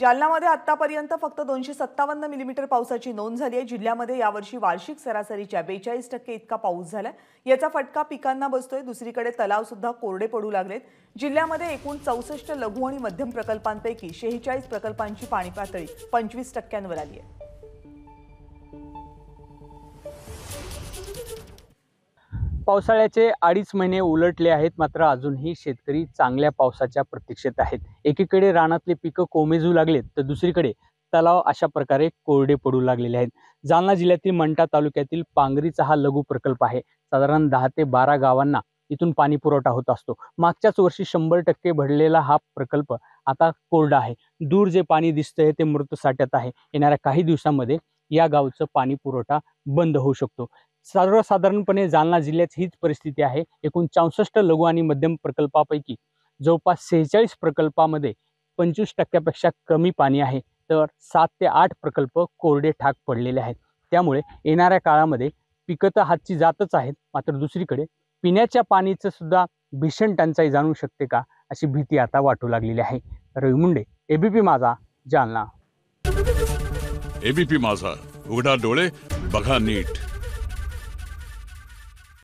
जालनामध्ये आतापर्यंत फक्त दोनशे सत्तावन्न मिलीमीटर पावसाची नोंद झाली आहे जिल्ह्यामध्ये यावर्षी वार्षिक सरासरीच्या बेचाळीस टक्के इतका पाऊस झाला याचा फटका पिकांना बसतोय दुसरीकडे तलाव सुद्धा कोरडे पडू लागलेत जिल्ह्यामध्ये एकूण चौसष्ट लघु आणि मध्यम प्रकल्पांपैकी शेहेचाळीस प्रकल्पांची पाणी पातळी पंचवीस टक्क्यांवर आली आहे पावसाळ्याचे अडीच महिने उलटले आहेत मात्र अजूनही शेतकरी चांगल्या पावसाच्या प्रतीक्षेत आहेत एकीकडे रानातले पिकं कोमेजू लागलेत तर दुसरीकडे तलाव अशा प्रकारे कोरडे पडू लागलेले आहेत जालना जिल्ह्यातील मंटा तालुक्यातील पांगरीचा हा लघु प्रकल्प आहे साधारण दहा ते बारा गावांना इथून पाणी पुरवठा होत असतो मागच्याच वर्षी शंभर टक्के भरलेला हा प्रकल्प आता कोरडा आहे दूर जे पाणी दिसतंय ते मृत साठ्यात आहे येणाऱ्या काही दिवसांमध्ये या गावचं पाणी पुरवठा बंद होऊ शकतो सर्वसाधारणपणे जालना जिल्ह्यात हीच परिस्थिती आहे एकूण चौसष्ट लघु आणि मध्यम प्रकल्पापैकी जवळपास सेहेचाळीस प्रकल्पामध्ये पंचवीस टक्क्यापेक्षा कमी पाणी आहे तर सात ते आठ प्रकल्प कोरडे ठाक पडलेले आहेत त्यामुळे येणाऱ्या काळामध्ये पिकं तर हातची जातच आहेत मात्र दुसरीकडे पिण्याच्या पाणीचं सुद्धा भीषण टंचाई जाणू शकते का अशी भीती आता वाटू लागलेली आहे रवी मुंडे एबीपी माझा जालना एबीपी माझा उघडा डोळे बघा नीट